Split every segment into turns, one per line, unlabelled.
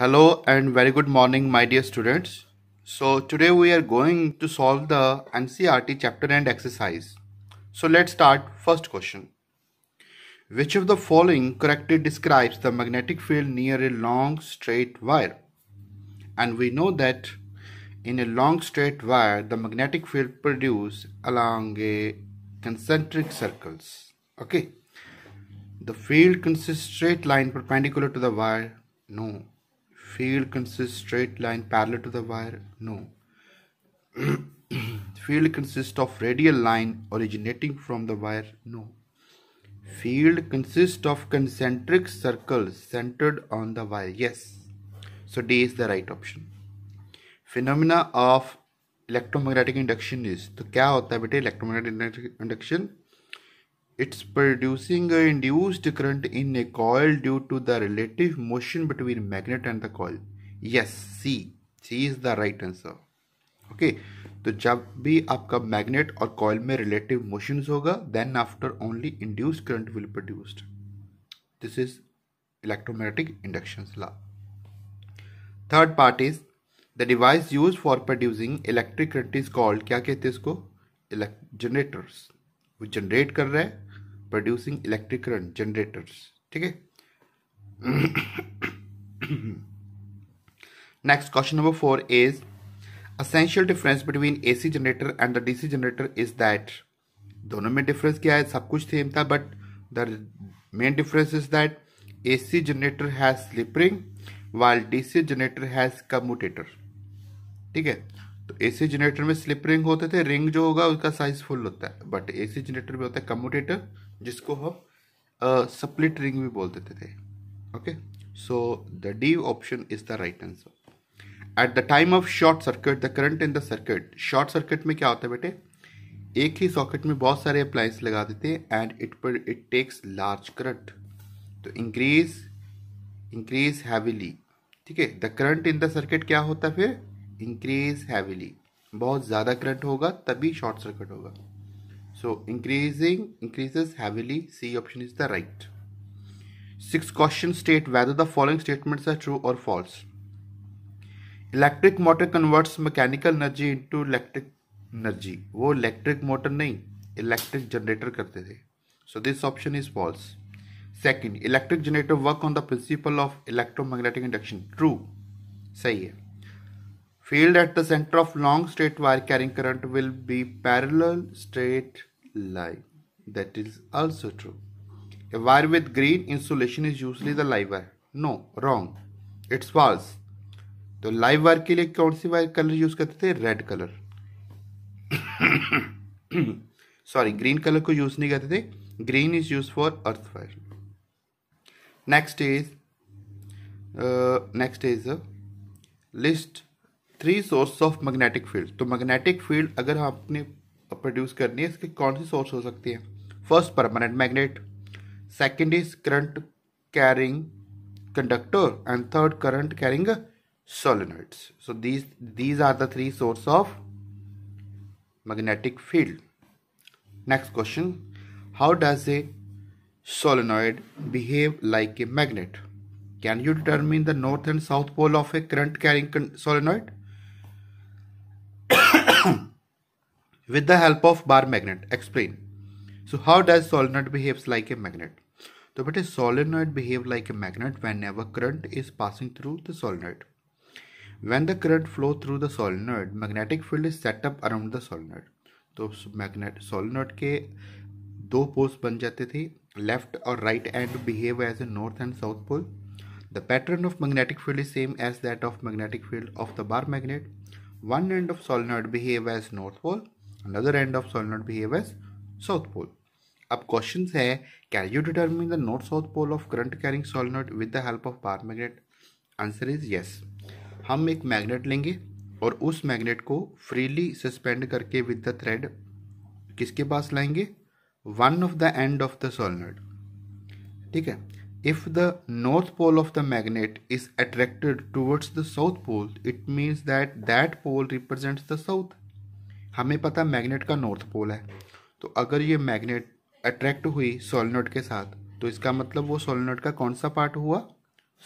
Hello and very good morning my dear students. So today we are going to solve the NCRT chapter and exercise. So let's start first question. Which of the following correctly describes the magnetic field near a long straight wire? And we know that in a long straight wire the magnetic field produced along a concentric circles. Okay. The field consists straight line perpendicular to the wire? No Field consists straight line parallel to the wire? No. Field consists of radial line originating from the wire? No. Field consists of concentric circles centered on the wire? Yes. So D is the right option. Phenomena of electromagnetic induction is. तो क्या होता है बेटे electromagnetic It's producing a induced current in a coil due to the relative motion between magnet and the coil. Yes, C. C is the right answer. Okay. तो जब भी आपका magnet और कॉयल में रिलेटिव मोशन होगा then after only induced current will produced this is electromagnetic induction law third part is the device use for producing electric current is called क्या कहते हैं इसको जनरेटर्स वो जनरेट कर रहा है प्रोड्यूसिंग इलेक्ट्रिक करंट जनरेटर्स ठीक है next question number four is essential difference between AC generator and the DC generator is that दोनों में डिफरेंस क्या है सब कुछ सेम था but the main difference is that AC generator has slip ring while DC generator has commutator ठीक है तो एसी जनरेटर में स्लिप रिंग होते थे रिंग जो होगा उसका साइज फुल होता है बट एसी जनरेटर में होता है कम्यूटेटर जिसको हम स्प्लिट रिंग भी बोल देते थे okay so the D option is the right answer at the time of short circuit the current in the circuit short circuit में क्या होता है बेटे एक ही सॉकेट में बहुत सारे अप्लायंस लगा देते हैं एंड इट पर इट टेक्स लार्ज करंट तो इंक्रीज इंक्रीज हैवीली ठीक है the current in the circuit क्या होता है फिर इंक्रीज हैविली बहुत ज़्यादा करंट होगा तभी शॉर्ट सर्किट होगा so increasing increases heavily C option is the right six question state whether the following statements are true और false electric motor converts mechanical energy into electric energy वो electric motor नहीं electric generator करते थे so this option is false second electric generator work on the principle of electromagnetic induction true सही है Field at the center of long straight wire carrying current will be parallel straight line. That is also true. A wire with green insulation is usually the live wire. No, wrong. It's false. तो live wire के लिए कौन सी wire colour use करते थे red colour sorry green colour को use नहीं करते थे green is use for earth fire next is next is list three source of magnetic field तो मैग्नेटिक फील्ड अगर आपने प्रोड्यूस करनी है इसके कौन सी सोर्स हो सकती है first permanent magnet second is current carrying conductor and third current carrying solenoids so these these are the three source of magnetic field next question how does a solenoid behave like a magnet can you determine the north and south pole of a current carrying solenoid with the help of bar magnet explain so how does solenoid behaves like a magnet तो बेटे solenoid behave like a magnet whenever current is passing through the solenoid when the current flow through the solenoid magnetic field is set up around the solenoid तो magnet solenoid के दो poles बन जाते थे left और right and behave as a north and south pole the pattern of magnetic field is same as that of magnetic field of the bar magnet one end of solenoid behave as north pole another end of solenoid behave as south pole अब question है can you determine the north south pole of current carrying solenoid with the help of power magnet answer is yes हम एक magnet लेंगे और उस magnet को freely suspend करके with the thread किसके पास लाएंगे one of the end of the solenoid ठीक है If the north pole of the magnet is attracted towards the south pole, it means that that pole represents the south. हमें पता magnet का north pole है तो अगर ये magnet attract हुई सोलनोट के साथ तो इसका मतलब वो सोलनोट का कौन सा पार्ट हुआ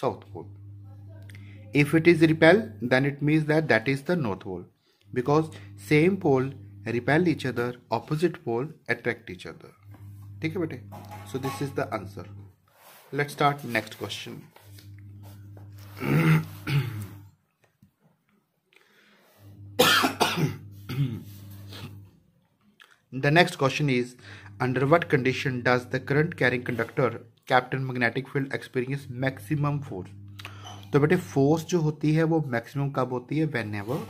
south pole if it is repel then it means that that is the north pole because same pole repel each other opposite pole attract each other ठीक है बेटे so this is the answer let's start next question the next question is under what condition does the current carrying conductor kept in magnetic field experience maximum force तो बेटे force जो होती है वो maximum कब होती है whenever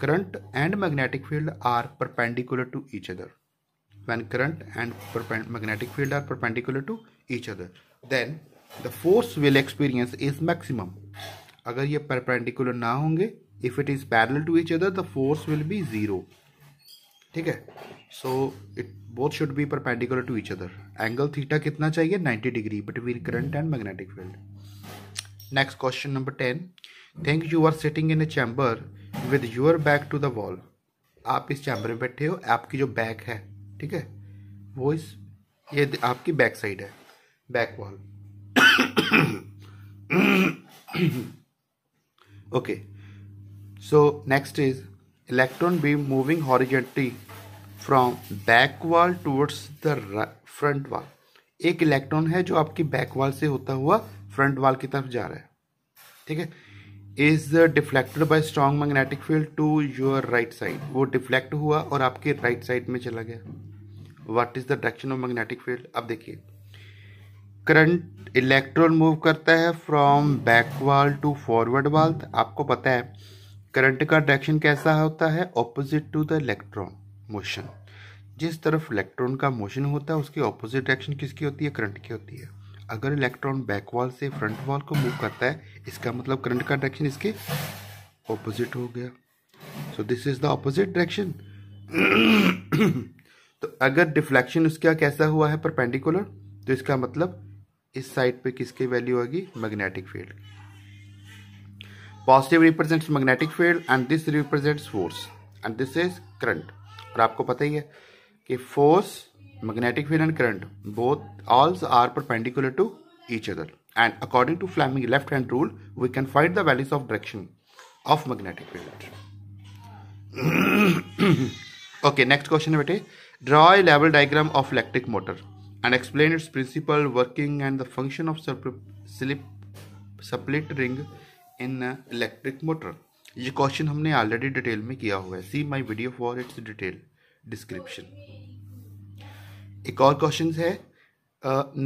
current and magnetic field are perpendicular to each other when current and magnetic field are perpendicular to each other then the force will experience is maximum अगर ये परपेंडिकुलर ना होंगे if it is parallel to each other the force will be zero ठीक है so it both should be perpendicular to each other angle theta कितना चाहिए 90 degree between current and magnetic field next question number ten think you are sitting in a chamber with your back to the wall आप इस chamber में बैठे हो आपकी जो back है ठीक है वो इस ये आपकी बैक साइड है backwall okay so next is electron beam moving horizontally from back wall towards the front wall एक इलेक्ट्रॉन है जो आपकी बैक वॉल से होता हुआ फ्रंट वॉल की तरफ जा रहा है ठीक है is deflected by strong magnetic field to your right side वो डिफ्लेक्ट हुआ और आपके राइट right साइड में चला गया what is the direction of magnetic field अब देखिए करंट इलेक्ट्रॉन मूव करता है from back wall to forward wall आपको पता है करंट का डायरेक्शन कैसा होता है opposite to the electron motion जिस तरफ इलेक्ट्रॉन का मोशन होता है उसकी ऑपोजिट डायरेक्शन किसकी होती है करंट की होती है अगर इलेक्ट्रॉन बैक वाल से फ्रंट वाल को मूव करता है इसका मतलब करंट का डायरेक्शन इसके ऑपोजिट हो गया so this is the opposite direction तो अगर डिफ्लेक्शन उसका कैसा हुआ है परपेंडिकुलर तो इसका मतलब इस साइड पे किसकी वैल्यू होगी magnetic field positive represents magnetic field and this represents force and this is current और आपको पता ही है कि force magnetic field and current both also are perpendicular to each other and according to Fleming left hand rule we can find the values of direction of magnetic field okay next question है बेटे draw a लेवल diagram of electric motor and explain its principle, working, and the function of slip split ring in electric motor. ये question हमने already detail में किया हुआ है see my video for its detail description एक और question है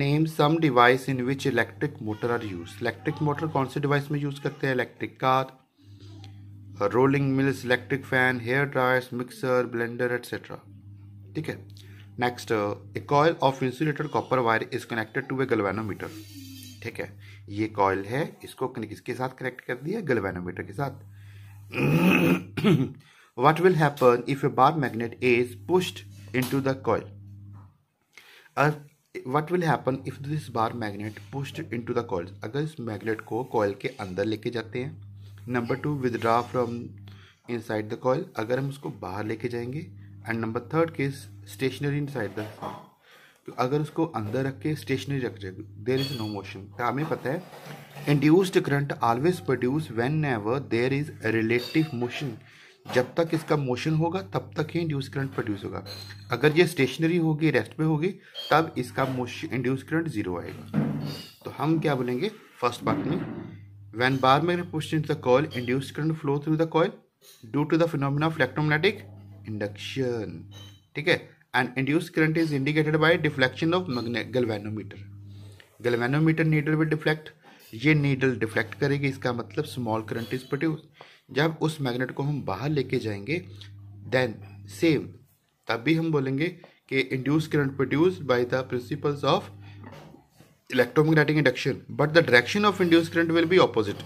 name some device in which electric motor are use electric motor कौन से डिवाइस में यूज़ करते हैं electric car rolling mills electric fan hair dryers mixer blender etcetera ठीक है next a coil of insulated copper wire is connected to a galvanometer ठीक है ये कॉयल है इसको किसके साथ कनेक्ट कर दिया गलवेनोमीटर के साथ will happen if a bar magnet is is into the coil what will happen if this bar magnet pushed into the coil अगर इस मैग्नेट को कॉयल के अंदर लेके जाते हैं number two withdraw from inside the coil अगर हम उसको बाहर लेके जाएंगे and number third case stationary inside the तो अगर उसको अंदर रख के स्टेशनरी रख जाए देर इज नो मोशन तो हमें पता है induced current always produce whenever there is relative motion जब तक इसका मोशन होगा तब तक ही इंड्यूस करंट प्रोड्यूस होगा अगर ये स्टेशनरी होगी रेस्ट में होगी तब इसका मोशन इंड्यूस करंट जीरो आएगा तो हम क्या बोलेंगे फर्स्ट पार्ट में वैन बार में question the coil induce current flow through the coil due to the phenomena of electromagnetic induction ठीक है and induce current is indicated by deflection of galvanometer galvanometer needle will deflect ये needle deflect करेगी इसका मतलब small current is produce जब उस magnet को हम बाहर लेके जाएंगे देन सेम तब भी हम बोलेंगे कि induce current produce by the principles of electromagnetic induction but the direction of induce current will be opposite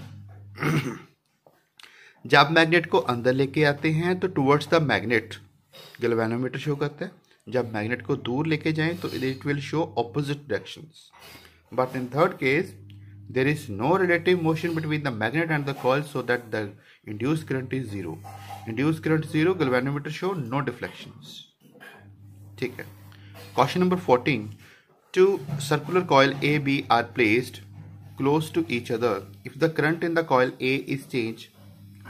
जब मैग्नेट को अंदर लेके आते हैं तो towards the magnet galvanometer show करता है जब मैग्नेट को दूर लेके जाएं तो it will show opposite direction but in third case there is no relative motion between the magnet and the coil so that the induce current is zero induce current zero galvanometer show no deflection ठीक है question number fourteen two circular coil A B are placed close to each other if the current in the coil A is change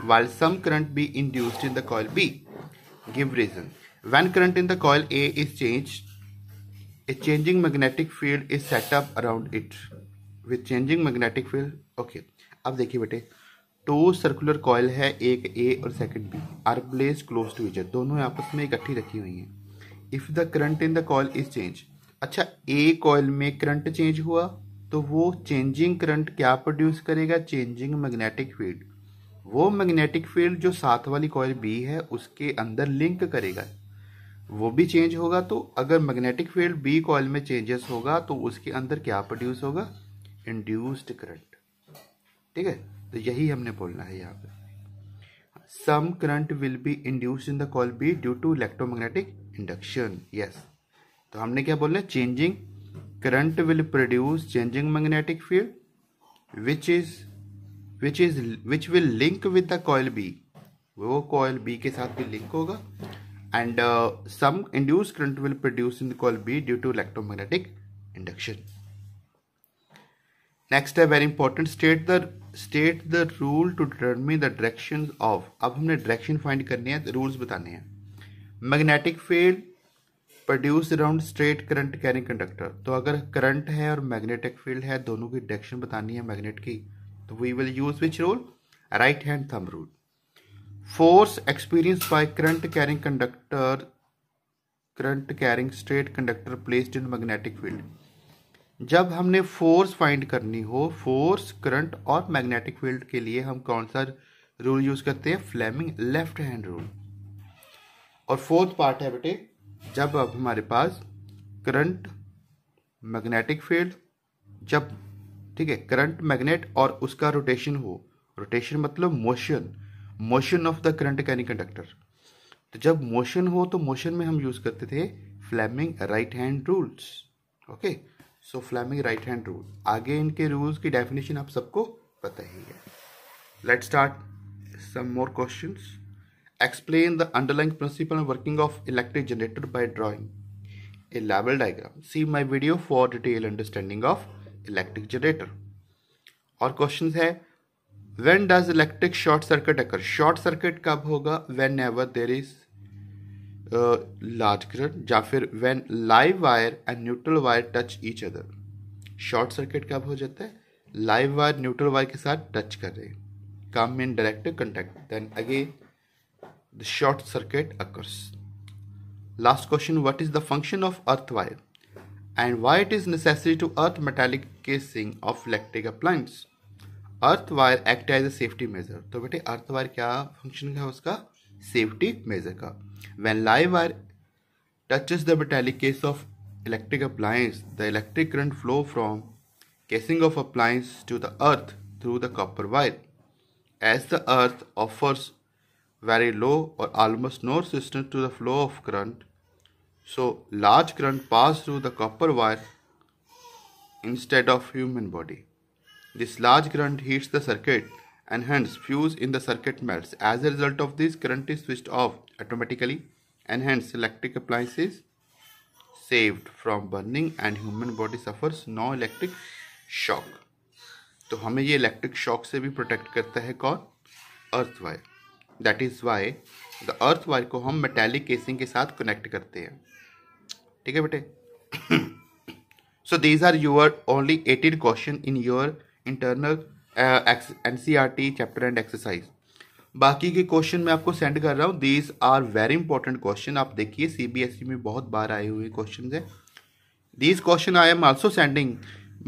while some current be induced in the coil B. Give reason. When current in the coil A is changed, a changing magnetic field is set up around it. With changing magnetic field, okay. अब देखिए बेटे to circular coil है एक A और second B are place close to each other दोनों आपस में इकट्ठी रखी हुई हैं if the current in the coil is change अच्छा ए कॉयल में करंट चेंज हुआ तो वो चेंजिंग करंट क्या प्रोड्यूस करेगा चेंजिंग मैग्नेटिक फील्ड वो मैग्नेटिक फील्ड जो साथ वाली कॉयल बी है उसके अंदर लिंक करेगा वो भी चेंज होगा तो अगर मैग्नेटिक फील्ड बी कॉयल में चेंजेस होगा तो उसके अंदर क्या प्रोड्यूस होगा इंड्यूस्ड करंट ठीक है तो यही हमने बोलना है यहाँ पे some current will be induced in the coil B due to electromagnetic induction yes तो हमने क्या बोलना है changing current will produce changing magnetic field which is which is which will link with the coil B वो coil B के साथ भी link होगा and some induce current will produce in the coil B due to electromagnetic induction next है very important state the state the rule to determine the direction of अब हमने direction find करने हैं rules बताने हैं magnetic field produce around straight current carrying conductor तो अगर current है और मैग्नेटिक फील्ड है दोनों की डायरेक्शन बतानी है मैग्नेट की तो we will use which rule right hand thumb rule force experience by current carrying conductor current carrying straight conductor placed in magnetic field जब हमने फोर्स फाइंड करनी हो फोर्स करंट और मैग्नेटिक फील्ड के लिए हम कौन सा रूल यूज करते हैं फ्लेमिंग लेफ्ट हैंड रूल और फोर्थ पार्ट है बेटे जब अब हमारे पास करंट मैग्नेटिक फील्ड जब ठीक है करंट मैग्नेट और उसका रोटेशन हो रोटेशन मतलब motion motion of the current carrying conductor तो जब मोशन हो तो मोशन में हम यूज करते थे Fleming right hand rules okay so Fleming right hand rule आगे इनके रूल्स की डेफिनेशन आप सबको पता ही है let start some more question explain the underlying principle working of electric generator by drawing a लेवल diagram see my video for detail understanding of electric generator और क्वेश्चन है when does electric short circuit occur short circuit कब होगा whenever there is large current या फिर when live wire and neutral wire touch each other short circuit कब हो जाता है लाइव वायर न्यूट्रल वायर के साथ टच कर रहे come in direct contact then again the short circuit occurs last question what is the function of earth wire and why it is necessary to earth metallic casing of electric plants earth wire act as a safety measure तो बेटे earth wire क्या function है उसका safety measure का when live wire touches the metallic case of electric appliance the electric current flow from casing of appliance to the earth through the copper wire as the earth offers very low और almost no resistance to the flow of current so large current pass through the copper wire instead of human body. This large current heats the circuit and hence fuse in the circuit melts. As a result of this, current is switched off automatically and hence electric appliances saved from burning and human body suffers no electric shock. So, how ये electric shock से भी protect करता है कौन earth earth wire is why the earth casing. को हम metallic casing ठीक है बेटे So these are your only 18 question in your internal N C R T chapter and exercise बाकी के क्वेश्चन मैं आपको सेंड कर रहा हूँ these are very important question आप देखिए सी बी एस ई में बहुत बार आए हुए क्वेश्चन हैं these question I am also sending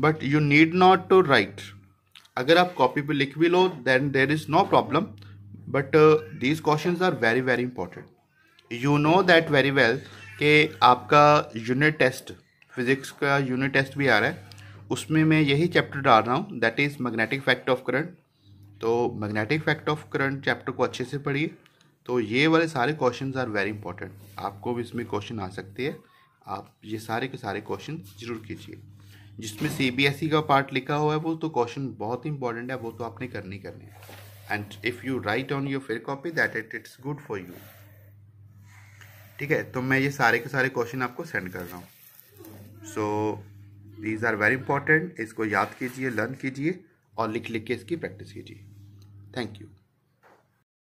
but you need not to write अगर आप कॉपी पे लिख भी लो then there is no problem but these question are very very important you know that very well कि आपका unit test physics का unit test भी आ रहा है उसमें मैं यही चैप्टर डाल रहा हूँ that is magnetic effect of current तो magnetic effect of current chapter को अच्छे से पढ़िए तो ये वाले सारे क्वेश्चन आर वेरी इंपॉर्टेंट आपको भी इसमें क्वेश्चन आ सकते हैं आप ये सारे के सारे क्वेश्चन जरूर कीजिए जिसमें सी बी एस ई का पार्ट लिखा हुआ है वो तो क्वेश्चन बहुत इंपॉर्टेंट है वो तो आपने करने करने हैं and if you write on your fair copy that it it's good for you ठीक है तो मैं ये सारे के सारे क्वेश्चन आपको सेंड कर रहा हूँ so these are very important इसको याद कीजिए लर्न कीजिए और लिख लिख के इसकी प्रैक्टिस कीजिए थैंक यू